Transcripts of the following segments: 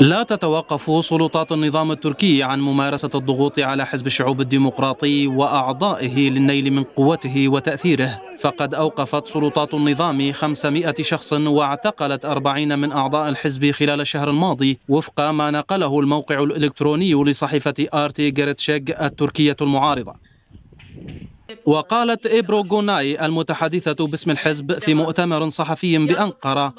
لا تتوقف سلطات النظام التركي عن ممارسة الضغوط على حزب الشعوب الديمقراطي وأعضائه للنيل من قوته وتأثيره فقد أوقفت سلطات النظام 500 شخص واعتقلت 40 من أعضاء الحزب خلال الشهر الماضي وفق ما نقله الموقع الإلكتروني لصحيفة آرتي جريتشيك التركية المعارضة وقالت إبرو جوناي المتحدثة باسم الحزب في مؤتمر صحفي بأنقرة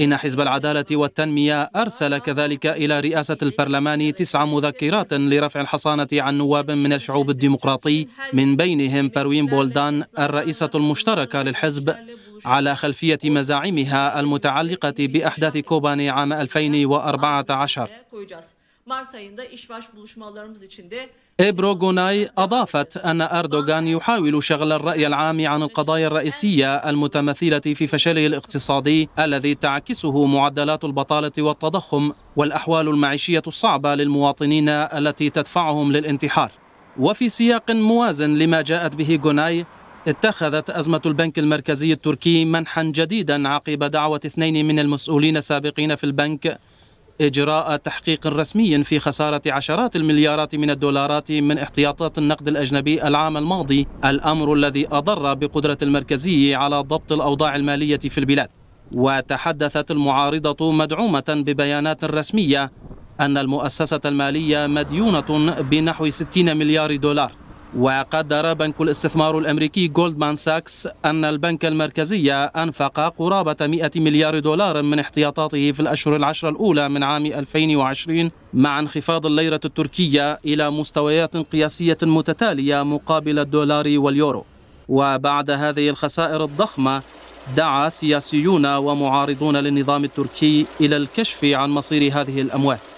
إن حزب العدالة والتنمية أرسل كذلك إلى رئاسة البرلمان تسع مذكرات لرفع الحصانة عن نواب من الشعوب الديمقراطي من بينهم بروين بولدان الرئيسة المشتركة للحزب على خلفية مزاعمها المتعلقة بأحداث كوباني عام 2014 إبرو غوناي أضافت أن أردوغان يحاول شغل الرأي العام عن القضايا الرئيسية المتمثلة في فشله الاقتصادي الذي تعكسه معدلات البطالة والتضخم والأحوال المعيشية الصعبة للمواطنين التي تدفعهم للانتحار وفي سياق موازن لما جاءت به غوناي اتخذت أزمة البنك المركزي التركي منحا جديدا عقب دعوة اثنين من المسؤولين السابقين في البنك إجراء تحقيق رسمي في خسارة عشرات المليارات من الدولارات من احتياطات النقد الأجنبي العام الماضي الأمر الذي أضر بقدرة المركزي على ضبط الأوضاع المالية في البلاد وتحدثت المعارضة مدعومة ببيانات رسمية أن المؤسسة المالية مديونة بنحو 60 مليار دولار وقدر بنك الاستثمار الأمريكي جولدمان ساكس أن البنك المركزي أنفق قرابة 100 مليار دولار من احتياطاته في الأشهر العشر الأولى من عام 2020 مع انخفاض الليرة التركية إلى مستويات قياسية متتالية مقابل الدولار واليورو وبعد هذه الخسائر الضخمة دعا سياسيون ومعارضون للنظام التركي إلى الكشف عن مصير هذه الأموال